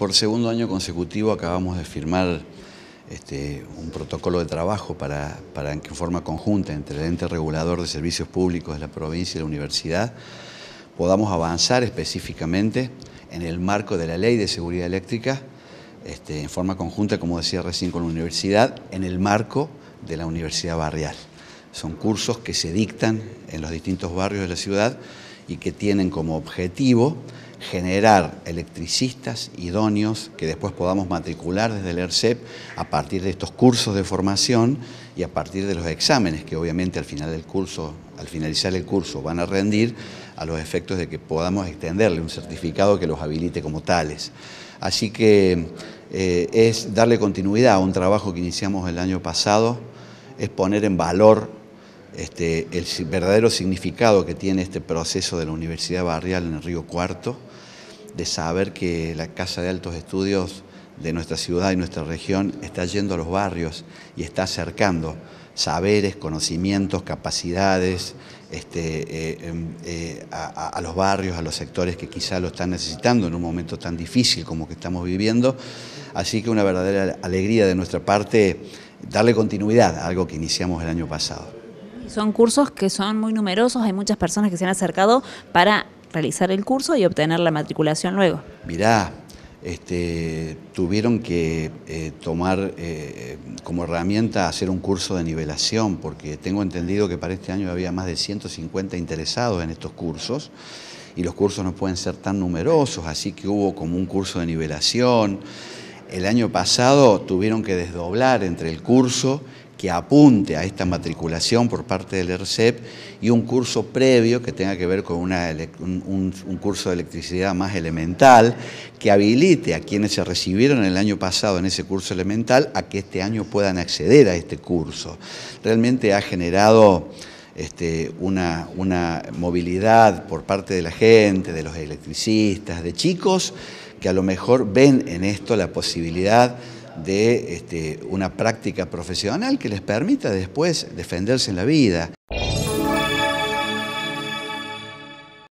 Por segundo año consecutivo acabamos de firmar este, un protocolo de trabajo para, para en forma conjunta entre el ente regulador de servicios públicos de la provincia y la universidad podamos avanzar específicamente en el marco de la ley de seguridad eléctrica este, en forma conjunta, como decía recién con la universidad, en el marco de la universidad barrial. Son cursos que se dictan en los distintos barrios de la ciudad y que tienen como objetivo generar electricistas idóneos que después podamos matricular desde el ERCEP a partir de estos cursos de formación y a partir de los exámenes que obviamente al final del curso, al finalizar el curso van a rendir a los efectos de que podamos extenderle un certificado que los habilite como tales. Así que eh, es darle continuidad a un trabajo que iniciamos el año pasado, es poner en valor este, el verdadero significado que tiene este proceso de la Universidad Barrial en el Río Cuarto, de saber que la Casa de Altos Estudios de nuestra ciudad y nuestra región está yendo a los barrios y está acercando saberes, conocimientos, capacidades este, eh, em, eh, a, a, los barrios, a los sectores que quizá lo están necesitando en un momento tan difícil como que estamos viviendo. Así que una verdadera alegría de nuestra parte darle continuidad a algo que iniciamos el año pasado. Son cursos que son muy numerosos, hay muchas personas que se han acercado para realizar el curso y obtener la matriculación luego. Mirá, este, tuvieron que eh, tomar eh, como herramienta hacer un curso de nivelación, porque tengo entendido que para este año había más de 150 interesados en estos cursos y los cursos no pueden ser tan numerosos, así que hubo como un curso de nivelación. El año pasado tuvieron que desdoblar entre el curso que apunte a esta matriculación por parte del ERCEP y un curso previo que tenga que ver con un, curso de electricidad más elemental, que habilite a quienes se recibieron el año pasado en ese curso elemental a que este año puedan acceder a este curso. Realmente ha generado este, una movilidad por parte de la gente, de los electricistas, de chicos que a lo mejor ven en esto la posibilidad de este, una práctica profesional que les permita después defenderse en la vida.